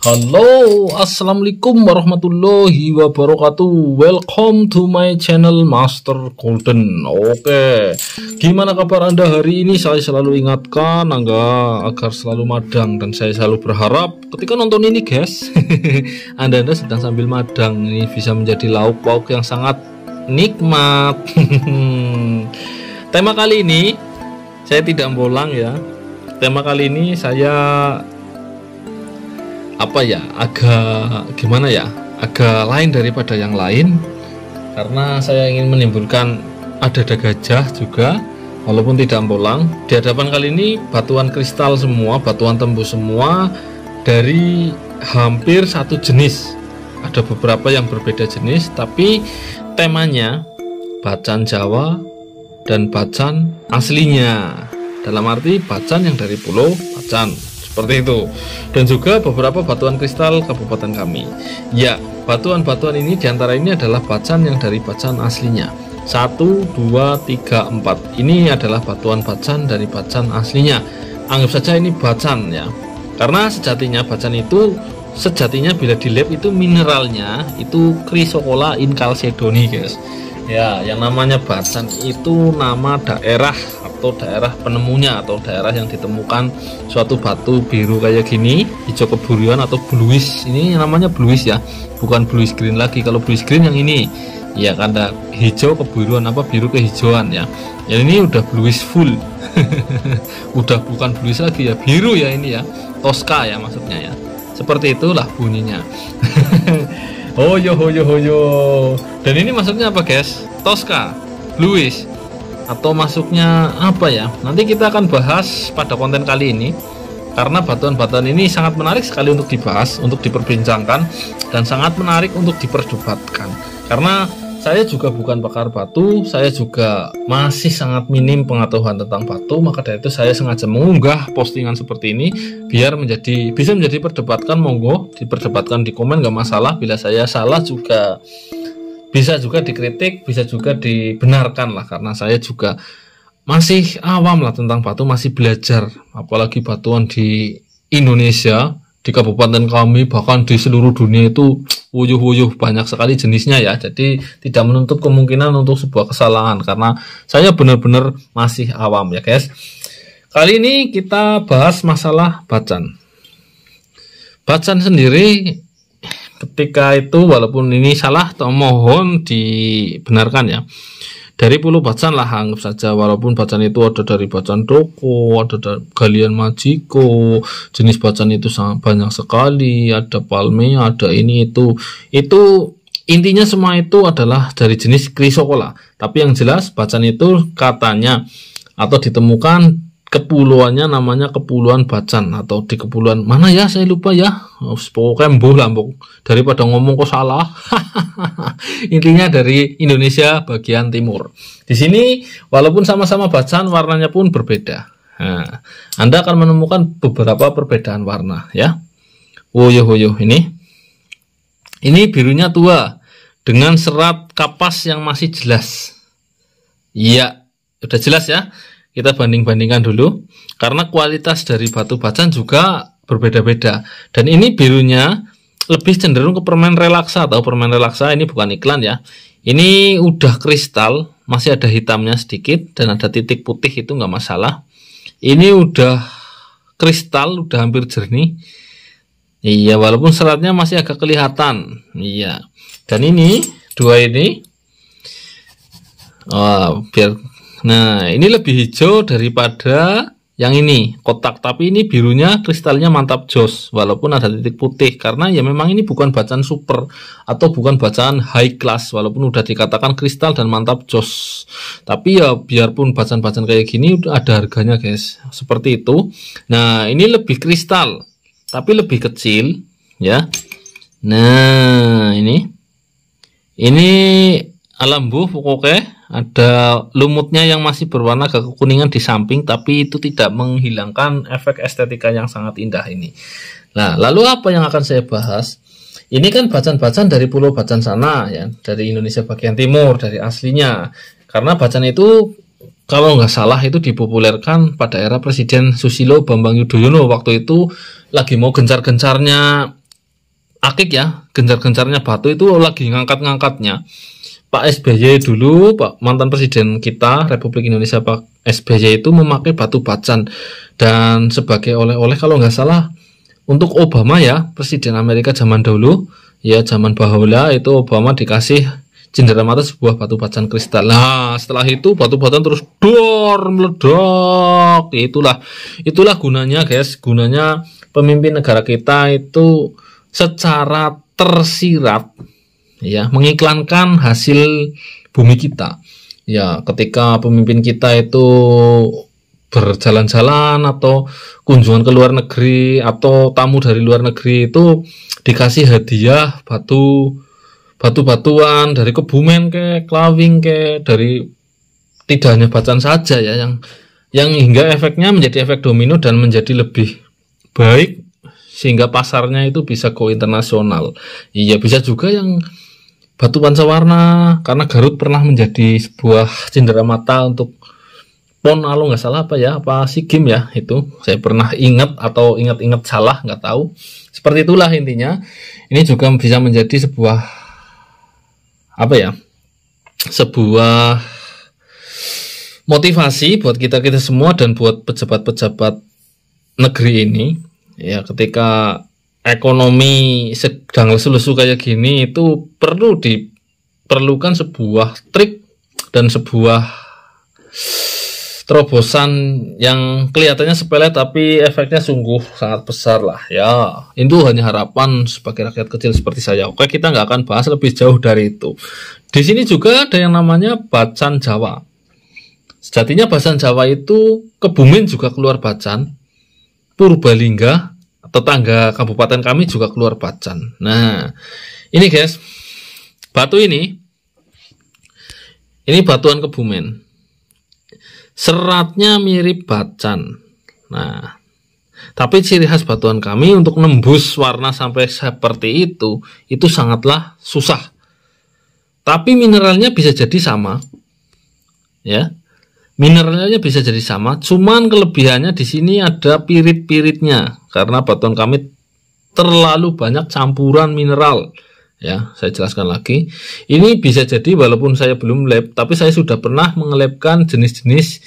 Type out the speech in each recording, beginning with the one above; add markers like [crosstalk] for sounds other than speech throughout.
Halo, Assalamualaikum warahmatullahi wabarakatuh Welcome to my channel Master Golden Oke, gimana kabar anda hari ini? Saya selalu ingatkan angga agar selalu madang Dan saya selalu berharap ketika nonton ini guys Anda-anda [laughs] sedang sambil madang Ini bisa menjadi lauk pauk yang sangat nikmat [laughs] Tema kali ini, saya tidak bolang ya Tema kali ini saya apa ya agak gimana ya agak lain daripada yang lain karena saya ingin menimbulkan ada ada gajah juga walaupun tidak bolang di hadapan kali ini batuan kristal semua batuan tembus semua dari hampir satu jenis ada beberapa yang berbeda jenis tapi temanya bacan Jawa dan bacan aslinya dalam arti bacan yang dari pulau Bacan seperti itu dan juga beberapa batuan kristal kabupaten kami ya batuan-batuan ini diantara ini adalah bacan yang dari bacan aslinya Satu, dua, tiga, empat. ini adalah batuan bacan dari bacan aslinya anggap saja ini bacan ya karena sejatinya bacan itu sejatinya bila di lab itu mineralnya itu krisokola incalcedoni guys ya yang namanya bacan itu nama daerah atau daerah penemunya atau daerah yang ditemukan suatu batu biru kayak gini hijau keburuan atau bluish ini namanya bluish ya bukan bluish green lagi kalau bluish green yang ini ya karena hijau keburuan apa biru kehijauan ya yang ini udah bluish full [laughs] udah bukan bluish lagi ya biru ya ini ya Tosca ya maksudnya ya seperti itulah bunyinya oh yo yo ho yo dan ini maksudnya apa guys Tosca Bluish atau masuknya apa ya nanti kita akan bahas pada konten kali ini karena batuan-batuan ini sangat menarik sekali untuk dibahas untuk diperbincangkan dan sangat menarik untuk diperdebatkan karena saya juga bukan pakar batu, saya juga masih sangat minim pengetahuan tentang batu, maka dari itu saya sengaja mengunggah postingan seperti ini biar menjadi bisa menjadi perdebatkan monggo diperdebatkan di komen gak masalah bila saya salah juga bisa juga dikritik bisa juga dibenarkan lah karena saya juga masih awam lah tentang batu masih belajar apalagi batuan di Indonesia di kabupaten kami bahkan di seluruh dunia itu wuyuh-wuyuh banyak sekali jenisnya ya jadi tidak menutup kemungkinan untuk sebuah kesalahan karena saya benar-benar masih awam ya guys kali ini kita bahas masalah bacan bacan sendiri ketika itu walaupun ini salah mohon dibenarkan ya dari puluh bacaan lah anggap saja walaupun bacaan itu ada dari bacaan doko ada dari galian majiko jenis bacaan itu sangat banyak sekali ada palme ada ini itu itu intinya semua itu adalah dari jenis krisokola tapi yang jelas bacaan itu katanya atau ditemukan kepulauannya namanya kepulauan Bacan atau di kepulauan mana ya saya lupa ya oh, pokoknya mbuh lah daripada ngomong kok salah [laughs] intinya dari Indonesia bagian timur di sini walaupun sama-sama Bacan warnanya pun berbeda nah, Anda akan menemukan beberapa perbedaan warna ya woyoh woyoh ini ini birunya tua dengan serat kapas yang masih jelas iya udah jelas ya kita banding-bandingkan dulu karena kualitas dari batu bacan juga berbeda-beda dan ini birunya lebih cenderung ke permen relaksa atau permen relaksa ini bukan iklan ya ini udah kristal masih ada hitamnya sedikit dan ada titik putih itu nggak masalah ini udah kristal udah hampir jernih iya walaupun seratnya masih agak kelihatan iya dan ini dua ini oh, biar Nah, ini lebih hijau daripada yang ini kotak, tapi ini birunya kristalnya mantap jos, walaupun ada titik putih karena ya memang ini bukan bacaan super atau bukan bacaan high class, walaupun udah dikatakan kristal dan mantap jos. Tapi ya biarpun bacaan-bacaan kayak gini udah ada harganya guys, seperti itu. Nah, ini lebih kristal, tapi lebih kecil ya. Nah, ini ini alam buh pokoknya ada lumutnya yang masih berwarna kekuningan di samping tapi itu tidak menghilangkan efek estetika yang sangat indah ini. Nah, lalu apa yang akan saya bahas? Ini kan bacan-bacan dari pulau Bacan sana ya, dari Indonesia bagian timur dari aslinya. Karena bacan itu kalau nggak salah itu dipopulerkan pada era Presiden Susilo Bambang Yudhoyono waktu itu lagi mau gencar-gencarnya akik ya, gencar-gencarnya batu itu lagi ngangkat-ngangkatnya. Pak SBY dulu, Pak mantan presiden kita Republik Indonesia Pak SBY itu memakai batu bacan dan sebagai oleh-oleh kalau nggak salah untuk Obama ya presiden Amerika zaman dulu ya zaman bahula itu Obama dikasih cindera mata sebuah batu bacan kristal. Nah, setelah itu batu bacan terus dor meledak. Ya itulah itulah gunanya, guys. Gunanya pemimpin negara kita itu secara tersirat ya mengiklankan hasil bumi kita ya ketika pemimpin kita itu berjalan-jalan atau kunjungan ke luar negeri atau tamu dari luar negeri itu dikasih hadiah batu batu-batuan dari kebumen ke klawing ke dari tidak hanya bacaan saja ya yang yang hingga efeknya menjadi efek domino dan menjadi lebih baik sehingga pasarnya itu bisa go internasional. Iya bisa juga yang Batu Pancawarna karena Garut pernah menjadi sebuah mata untuk PON alo nggak salah apa ya apa si game ya itu saya pernah ingat atau ingat-ingat salah nggak tahu seperti itulah intinya ini juga bisa menjadi sebuah apa ya sebuah motivasi buat kita kita semua dan buat pejabat-pejabat negeri ini ya ketika ekonomi sedang lesu-lesu kayak gini itu perlu diperlukan sebuah trik dan sebuah terobosan yang kelihatannya sepele tapi efeknya sungguh sangat besar lah ya itu hanya harapan sebagai rakyat kecil seperti saya oke kita nggak akan bahas lebih jauh dari itu di sini juga ada yang namanya bacan Jawa sejatinya bacan Jawa itu kebumen juga keluar bacan Purbalingga tetangga kabupaten kami juga keluar bacan. Nah, ini guys, batu ini, ini batuan kebumen. Seratnya mirip bacan. Nah, tapi ciri khas batuan kami untuk nembus warna sampai seperti itu, itu sangatlah susah. Tapi mineralnya bisa jadi sama, ya. Mineralnya bisa jadi sama, cuman kelebihannya di sini ada pirit-piritnya karena batuan kami terlalu banyak campuran mineral. Ya, saya jelaskan lagi. Ini bisa jadi walaupun saya belum lab, tapi saya sudah pernah mengelabkan jenis-jenis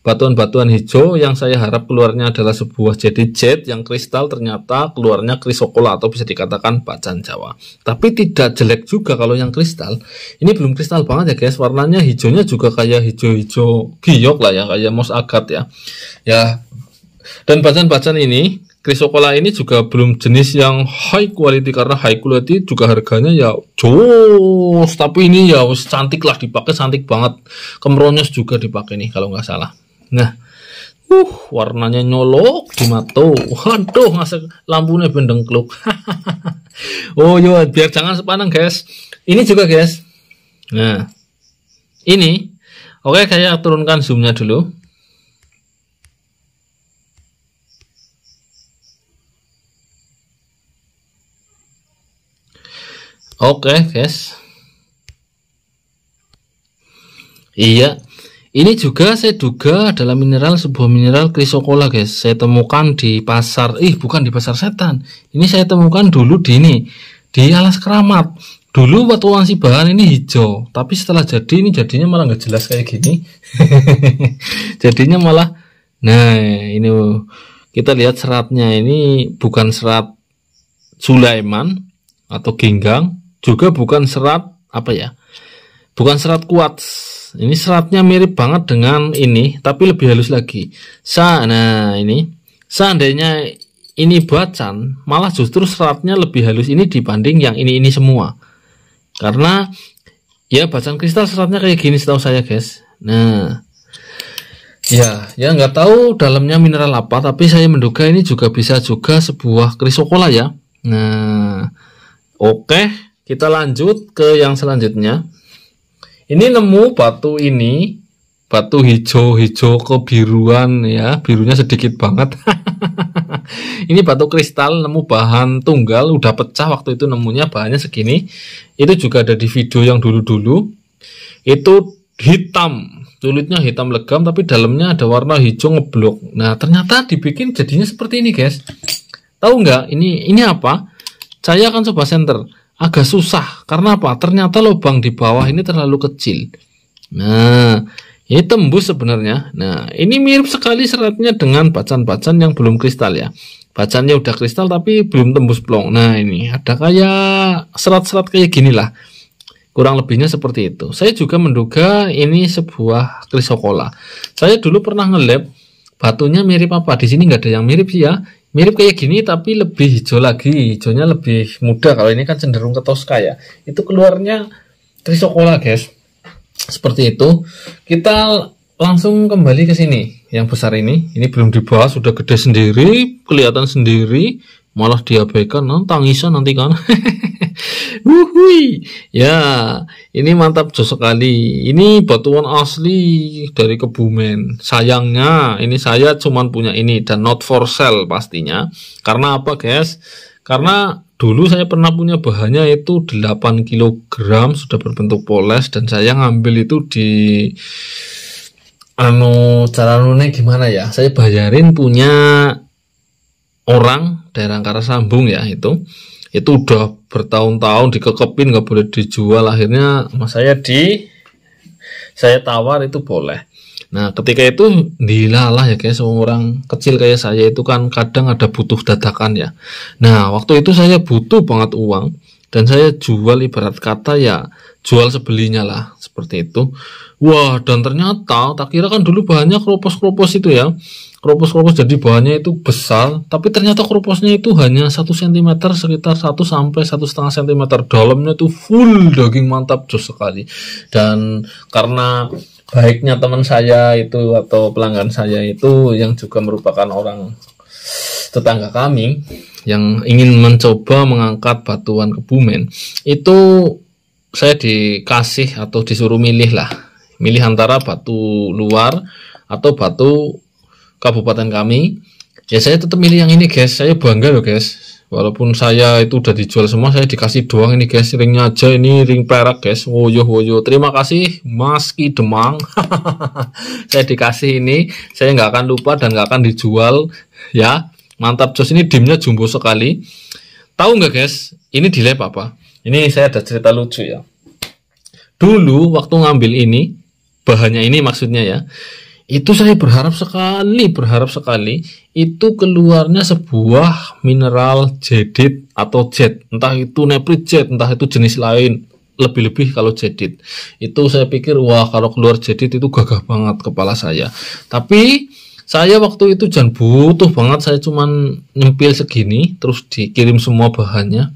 batuan-batuan hijau yang saya harap keluarnya adalah sebuah jadi jet yang kristal ternyata keluarnya krisokola atau bisa dikatakan bacan Jawa. Tapi tidak jelek juga kalau yang kristal. Ini belum kristal banget ya guys, warnanya hijaunya juga kayak hijau-hijau giok lah ya, kayak mos agat ya. Ya. Dan bacan-bacan ini Krisokola ini juga belum jenis yang high quality karena high quality juga harganya ya jos tapi ini ya cantik lah dipakai cantik banget kemronyos juga dipakai nih kalau nggak salah Nah, uh, warnanya nyolok di mata. Waduh, masa lampunya bendeng kluk. [laughs] oh, yo, iya, biar jangan sepanang, guys. Ini juga, guys. Nah, ini. Oke, saya turunkan zoomnya dulu. Oke, okay, guys. Iya, ini juga saya duga adalah mineral sebuah mineral krisokola guys. Saya temukan di pasar, ih bukan di pasar setan. Ini saya temukan dulu di ini, di alas keramat. Dulu waktu si bahan ini hijau, tapi setelah jadi ini jadinya malah nggak jelas kayak gini. [laughs] jadinya malah, nah ini kita lihat seratnya ini bukan serat Sulaiman atau Genggang, juga bukan serat apa ya, bukan serat kuat ini seratnya mirip banget dengan ini tapi lebih halus lagi sa nah ini seandainya ini bacan malah justru seratnya lebih halus ini dibanding yang ini ini semua karena ya bacan kristal seratnya kayak gini setahu saya guys nah ya ya nggak tahu dalamnya mineral apa tapi saya menduga ini juga bisa juga sebuah krisokola ya nah oke kita lanjut ke yang selanjutnya ini nemu batu ini, batu hijau-hijau kebiruan ya, birunya sedikit banget. [laughs] ini batu kristal nemu bahan tunggal udah pecah waktu itu nemunya bahannya segini. Itu juga ada di video yang dulu-dulu. Itu hitam, kulitnya hitam legam tapi dalamnya ada warna hijau ngeblok. Nah, ternyata dibikin jadinya seperti ini, guys. Tahu nggak ini ini apa? Saya akan coba senter agak susah karena apa? Ternyata lubang di bawah ini terlalu kecil. Nah, ini ya tembus sebenarnya. Nah, ini mirip sekali seratnya dengan bacan-bacan yang belum kristal ya. Bacannya udah kristal tapi belum tembus plong. Nah, ini ada kayak serat-serat kayak gini lah. Kurang lebihnya seperti itu. Saya juga menduga ini sebuah krisokola. Saya dulu pernah ngelab batunya mirip apa? Di sini nggak ada yang mirip sih ya mirip kayak gini tapi lebih hijau lagi hijaunya lebih muda kalau ini kan cenderung ke toska ya itu keluarnya krisokola guys seperti itu kita langsung kembali ke sini yang besar ini ini belum dibahas sudah gede sendiri kelihatan sendiri malah diabaikan nanti tangisan nanti kan [laughs] Wuhui. Ya, ini mantap sekali. Ini batuan asli dari Kebumen. Sayangnya ini saya cuman punya ini dan not for sale pastinya. Karena apa, guys? Karena dulu saya pernah punya bahannya itu 8 kg sudah berbentuk poles dan saya ngambil itu di anu cara nune gimana ya? Saya bayarin punya orang daerah Karasambung ya itu itu udah bertahun-tahun dikekepin nggak boleh dijual akhirnya mas saya di saya tawar itu boleh nah ketika itu dilalah ya kayak semua kecil kayak saya itu kan kadang ada butuh dadakan ya nah waktu itu saya butuh banget uang dan saya jual ibarat kata ya jual sebelinya lah seperti itu wah dan ternyata tak kira kan dulu bahannya kropos kropos itu ya kropos kropos jadi bahannya itu besar tapi ternyata kroposnya itu hanya 1 cm sekitar 1 sampai satu cm dalamnya itu full daging mantap jos sekali dan karena baiknya teman saya itu atau pelanggan saya itu yang juga merupakan orang tetangga kami yang ingin mencoba mengangkat batuan kebumen itu saya dikasih atau disuruh milih lah milih antara batu luar atau batu kabupaten kami ya saya tetap milih yang ini guys saya bangga loh guys walaupun saya itu udah dijual semua saya dikasih doang ini guys ringnya aja ini ring perak guys woyo woyo terima kasih Mas Ki Demang [laughs] saya dikasih ini saya nggak akan lupa dan nggak akan dijual ya Mantap Jos ini dimnya jumbo sekali. Tahu nggak guys? Ini delay apa? Ini saya ada cerita lucu ya. Dulu waktu ngambil ini bahannya ini maksudnya ya. Itu saya berharap sekali, berharap sekali itu keluarnya sebuah mineral jadit atau jet. Entah itu neprit jet, entah itu jenis lain lebih-lebih kalau jadit. itu saya pikir wah kalau keluar jadit itu gagah banget kepala saya tapi saya waktu itu jangan butuh banget saya cuma nyempil segini terus dikirim semua bahannya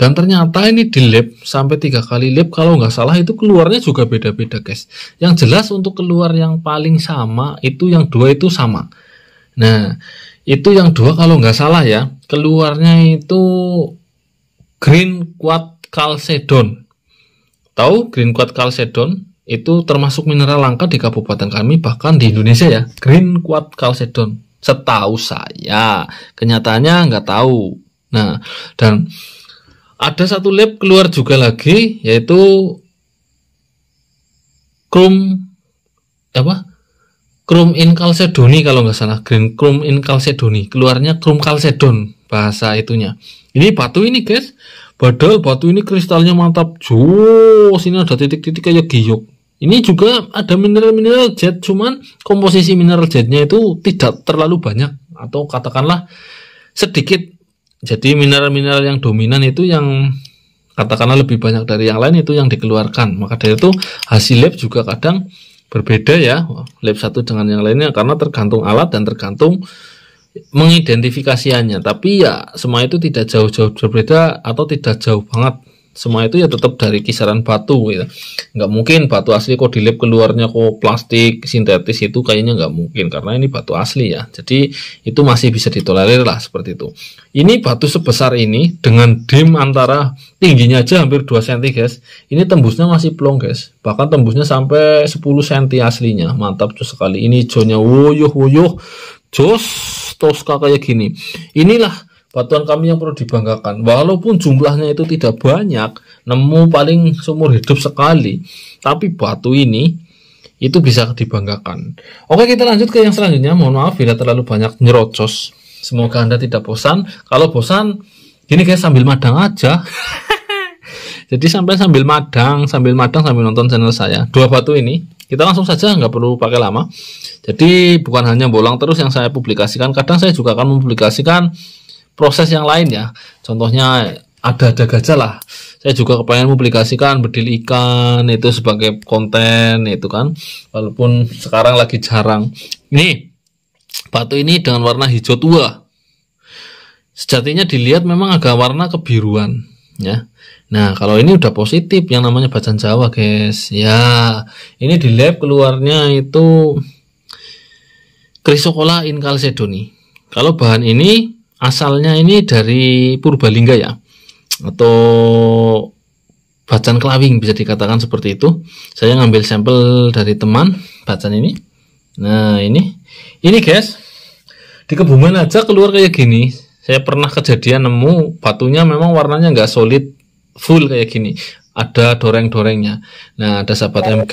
dan ternyata ini di lab sampai tiga kali lab kalau nggak salah itu keluarnya juga beda-beda guys yang jelas untuk keluar yang paling sama itu yang dua itu sama nah itu yang dua kalau nggak salah ya keluarnya itu green quad calcedon tahu green quad calcedon itu termasuk mineral langka di kabupaten kami bahkan di Indonesia ya green quad chalcedon setahu saya kenyataannya nggak tahu nah dan ada satu lab keluar juga lagi yaitu chrome apa chrome in chalcedoni kalau nggak salah green chrome in chalcedoni keluarnya chrome chalcedon bahasa itunya ini batu ini guys Padahal batu ini kristalnya mantap. Jos, ini ada titik-titik kayak giok. Ini juga ada mineral-mineral jet, cuman komposisi mineral jetnya itu tidak terlalu banyak atau katakanlah sedikit. Jadi mineral-mineral yang dominan itu yang katakanlah lebih banyak dari yang lain itu yang dikeluarkan. Maka dari itu hasil lab juga kadang berbeda ya lab satu dengan yang lainnya karena tergantung alat dan tergantung mengidentifikasiannya. Tapi ya semua itu tidak jauh-jauh berbeda atau tidak jauh banget semua itu ya tetap dari kisaran batu gitu. Nggak mungkin batu asli kok dilip keluarnya kok plastik sintetis itu kayaknya nggak mungkin karena ini batu asli ya. Jadi itu masih bisa ditolerir lah seperti itu. Ini batu sebesar ini dengan dim antara tingginya aja hampir 2 cm guys. Ini tembusnya masih plong guys. Bahkan tembusnya sampai 10 cm aslinya. Mantap tuh sekali. Ini jonya woyuh woyuh. Jos toska kayak gini. Inilah batuan kami yang perlu dibanggakan. Walaupun jumlahnya itu tidak banyak, nemu paling seumur hidup sekali, tapi batu ini itu bisa dibanggakan. Oke, kita lanjut ke yang selanjutnya. Mohon maaf bila terlalu banyak nyerocos. Semoga Anda tidak bosan. Kalau bosan, gini kayak sambil madang aja. [laughs] Jadi sampai sambil madang, sambil madang sambil nonton channel saya. Dua batu ini kita langsung saja nggak perlu pakai lama jadi bukan hanya bolang terus yang saya publikasikan kadang saya juga akan mempublikasikan proses yang lain ya. Contohnya ada-ada gajah lah. Saya juga kepengen publikasikan bedil ikan itu sebagai konten itu kan. Walaupun sekarang lagi jarang. Ini batu ini dengan warna hijau tua. Sejatinya dilihat memang agak warna kebiruan ya. Nah, kalau ini udah positif yang namanya bacaan Jawa, guys. Ya, ini di lab keluarnya itu Chrysocolla incalcedoni. Kalau bahan ini asalnya ini dari Purbalingga ya atau bacan kelawing bisa dikatakan seperti itu saya ngambil sampel dari teman bacan ini nah ini ini guys di kebumen aja keluar kayak gini saya pernah kejadian nemu batunya memang warnanya nggak solid full kayak gini ada doreng-dorengnya nah ada sahabat MG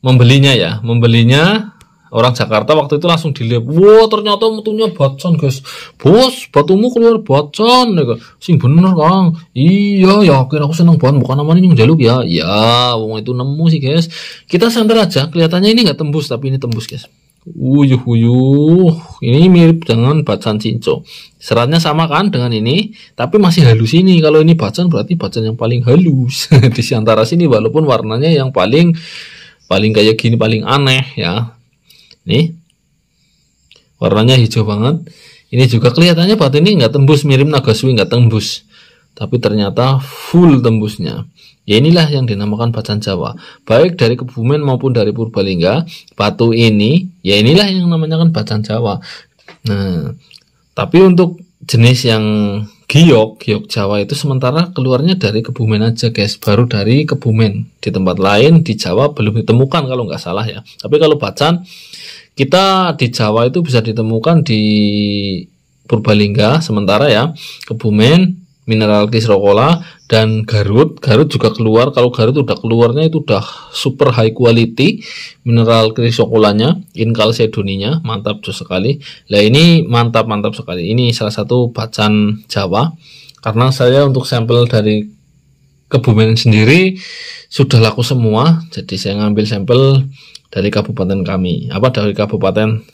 membelinya ya membelinya orang Jakarta waktu itu langsung dilihat wow ternyata mutunya bacon guys bos batumu keluar bacon ya, sing bener kang iya ya akhirnya aku seneng banget bukan namanya yang jaluk ya ya wong itu nemu sih guys kita santer aja kelihatannya ini nggak tembus tapi ini tembus guys Uyuh, uyuh. Ini mirip dengan bacan cinco. Seratnya sama kan dengan ini, tapi masih halus ini. Kalau ini bacan berarti bacan yang paling halus [laughs] di antara sini, walaupun warnanya yang paling paling kayak gini paling aneh ya. Nih. Warnanya hijau banget. Ini juga kelihatannya batu ini nggak tembus mirip swing nggak tembus. Tapi ternyata full tembusnya. Ya inilah yang dinamakan bacan Jawa. Baik dari Kebumen maupun dari Purbalingga, batu ini ya inilah yang namanya kan bacan Jawa. Nah, tapi untuk jenis yang giok, giok Jawa itu sementara keluarnya dari Kebumen aja guys, baru dari Kebumen. Di tempat lain di Jawa belum ditemukan kalau nggak salah ya. Tapi kalau bacan kita di Jawa itu bisa ditemukan di Purbalingga sementara ya Kebumen mineral Kisrokola dan Garut Garut juga keluar kalau Garut udah keluarnya itu udah super high quality mineral Kisrokolanya inkal sedoninya mantap sekali lah ini mantap mantap sekali ini salah satu bacan Jawa karena saya untuk sampel dari Kebumen sendiri sudah laku semua, jadi saya ngambil sampel dari kabupaten kami, apa dari kabupaten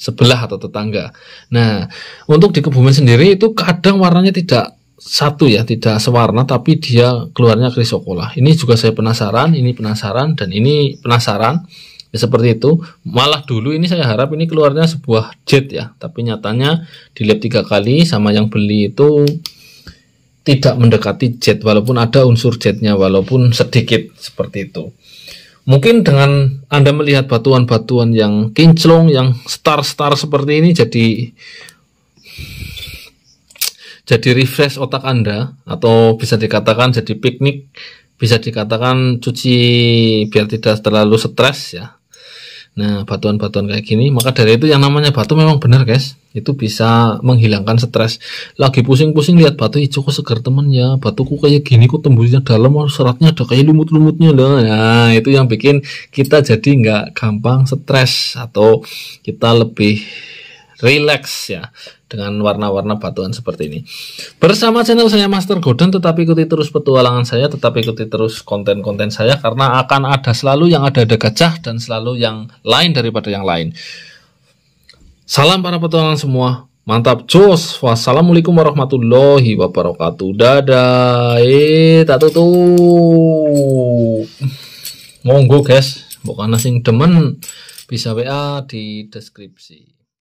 sebelah atau tetangga. Nah, untuk di Kebumen sendiri itu kadang warnanya tidak satu ya, tidak sewarna tapi dia keluarnya krisokola. Ini juga saya penasaran, ini penasaran dan ini penasaran. Ya, seperti itu. Malah dulu ini saya harap ini keluarnya sebuah jet ya, tapi nyatanya dilihat tiga kali sama yang beli itu tidak mendekati jet walaupun ada unsur jetnya walaupun sedikit seperti itu. Mungkin dengan Anda melihat batuan-batuan yang kinclong, yang star-star seperti ini jadi jadi refresh otak Anda atau bisa dikatakan jadi piknik, bisa dikatakan cuci biar tidak terlalu stres ya. Nah, batuan-batuan kayak gini, maka dari itu yang namanya batu memang benar, guys. Itu bisa menghilangkan stres. Lagi pusing-pusing lihat batu, hijau kok segar temen ya. Batuku kayak gini kok tembusnya dalam, seratnya ada kayak lumut-lumutnya loh. Nah, itu yang bikin kita jadi nggak gampang stres atau kita lebih relax ya dengan warna-warna batuan seperti ini. Bersama channel saya Master golden tetap ikuti terus petualangan saya, tetap ikuti terus konten-konten saya karena akan ada selalu yang ada ada gajah dan selalu yang lain daripada yang lain. Salam para petualangan semua. Mantap jos. Wassalamualaikum warahmatullahi wabarakatuh. Dadah. Eh, tak tutup. Monggo guys, bukan asing demen bisa WA di deskripsi.